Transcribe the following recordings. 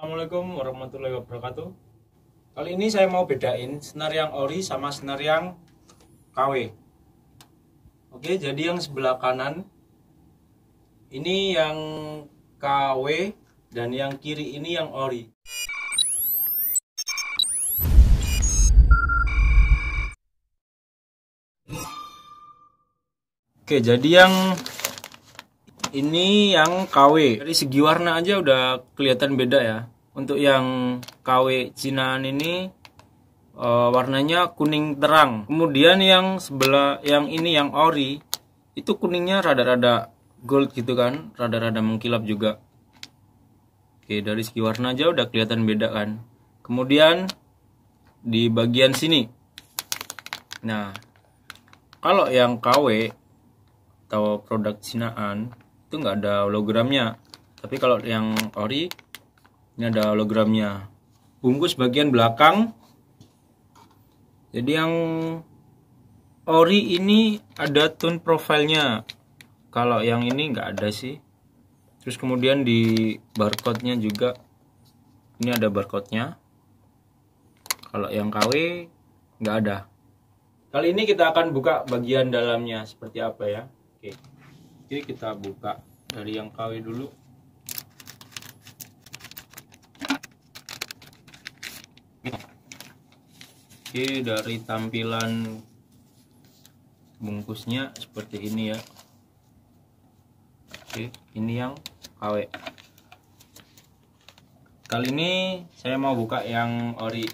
Assalamualaikum warahmatullahi wabarakatuh. Kali ini saya mau bedain senar yang ori sama senar yang KW. Oke, jadi yang sebelah kanan ini yang KW dan yang kiri ini yang ori. Oke, jadi yang ini yang KW. Dari segi warna aja udah kelihatan beda ya. Untuk yang KW Cinaan ini e, warnanya kuning terang. Kemudian yang sebelah yang ini yang ori itu kuningnya rada-rada gold gitu kan, rada-rada mengkilap juga. Oke, dari segi warna aja udah kelihatan beda kan. Kemudian di bagian sini. Nah, kalau yang KW atau produk Cinaan itu nggak ada hologramnya tapi kalau yang ori ini ada hologramnya bungkus bagian belakang jadi yang ori ini ada tone profilnya kalau yang ini nggak ada sih terus kemudian di barcode nya juga ini ada barcode nya kalau yang KW nggak ada kali ini kita akan buka bagian dalamnya seperti apa ya oke jadi kita buka dari yang KW dulu oke dari tampilan bungkusnya seperti ini ya oke ini yang KW kali ini saya mau buka yang ori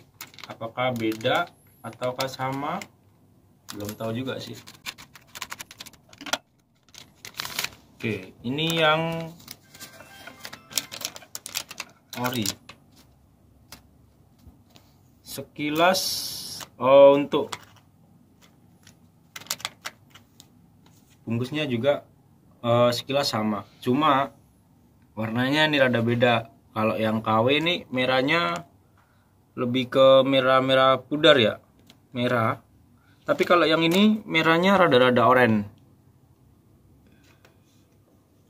apakah beda ataukah sama belum tahu juga sih Oke, ini yang ori. Sekilas oh, untuk bungkusnya juga uh, sekilas sama, cuma warnanya ini rada beda. Kalau yang KW ini merahnya lebih ke merah-merah pudar ya, merah. Tapi kalau yang ini merahnya rada-rada oranye.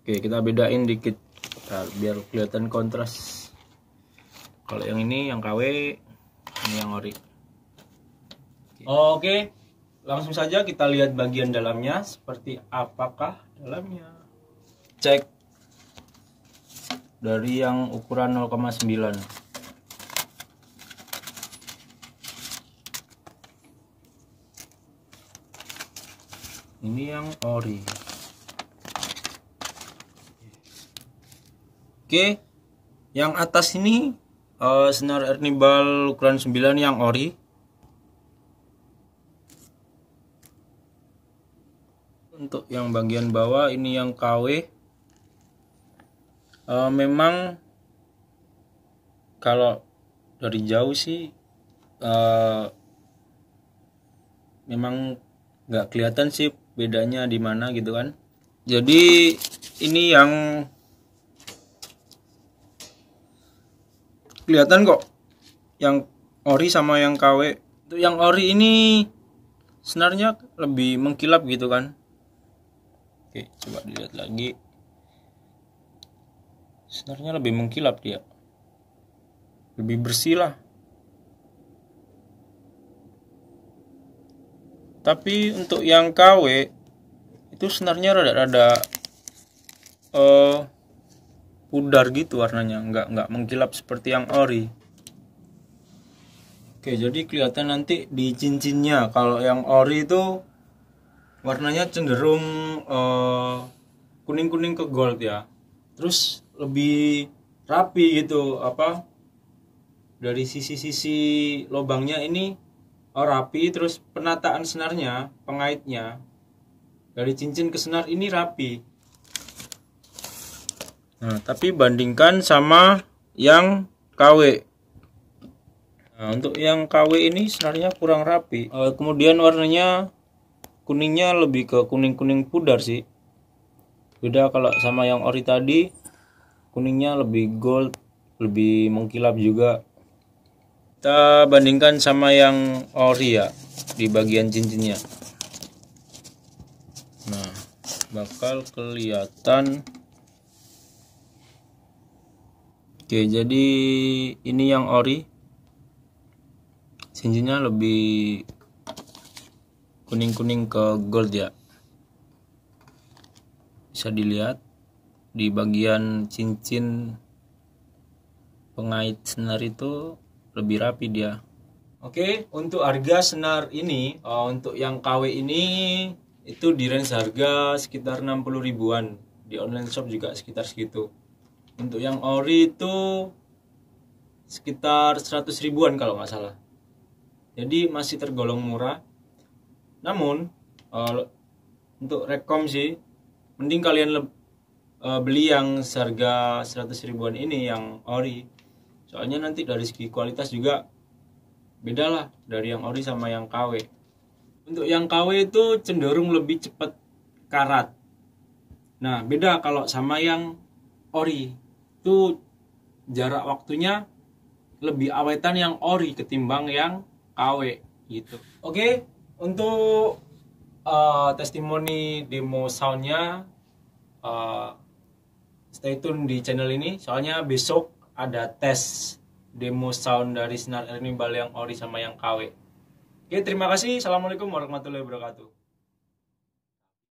Oke, kita bedain dikit Bentar, biar kelihatan kontras. Kalau yang ini yang KW, ini yang ori. Oke. Oke. Langsung saja kita lihat bagian dalamnya seperti apakah dalamnya. Cek dari yang ukuran 0,9. Ini yang ori. Oke. Yang atas ini uh, senar Ernibal ukuran 9 yang ori. Untuk yang bagian bawah ini yang KW. Uh, eh, memang kalau dari jauh sih uh, memang nggak kelihatan sih bedanya di mana gitu kan. Jadi ini yang kelihatan kok yang ori sama yang KW. Untuk yang ori ini sebenarnya lebih mengkilap gitu kan. Oke, coba dilihat lagi. sebenarnya lebih mengkilap dia. Lebih bersih lah. Tapi untuk yang KW itu sebenarnya rada-rada eh uh, pudar gitu warnanya nggak nggak mengkilap seperti yang ori oke jadi kelihatan nanti di cincinnya kalau yang ori itu warnanya cenderung uh, eh, kuning kuning ke gold ya terus lebih rapi gitu apa dari sisi-sisi lobangnya ini oh, rapi terus penataan senarnya pengaitnya dari cincin ke senar ini rapi Nah, tapi bandingkan sama yang KW. Nah, untuk yang KW ini senarnya kurang rapi. E, kemudian warnanya kuningnya lebih ke kuning-kuning pudar sih. Beda kalau sama yang ori tadi, kuningnya lebih gold, lebih mengkilap juga. Kita bandingkan sama yang ori ya di bagian cincinnya. Nah, bakal kelihatan Oke, jadi ini yang ori. cincinnya lebih kuning-kuning ke gold ya. Bisa dilihat di bagian cincin pengait senar itu lebih rapi dia. Oke, untuk harga senar ini, eh, untuk yang KW ini itu di range harga sekitar 60 ribuan. Di online shop juga sekitar segitu untuk yang ori itu sekitar 100 ribuan kalau nggak salah jadi masih tergolong murah namun eh, untuk rekom sih mending kalian eh, beli yang seharga 100 ribuan ini yang ori soalnya nanti dari segi kualitas juga bedalah dari yang ori sama yang KW untuk yang KW itu cenderung lebih cepat karat nah beda kalau sama yang ori itu jarak waktunya lebih awetan yang ori ketimbang yang KW gitu. Oke, okay, untuk uh, testimoni demo soundnya uh, stay tune di channel ini soalnya besok ada tes demo sound dari Sinar ini Bal yang ori sama yang KW. Oke, okay, terima kasih. Assalamualaikum warahmatullahi wabarakatuh.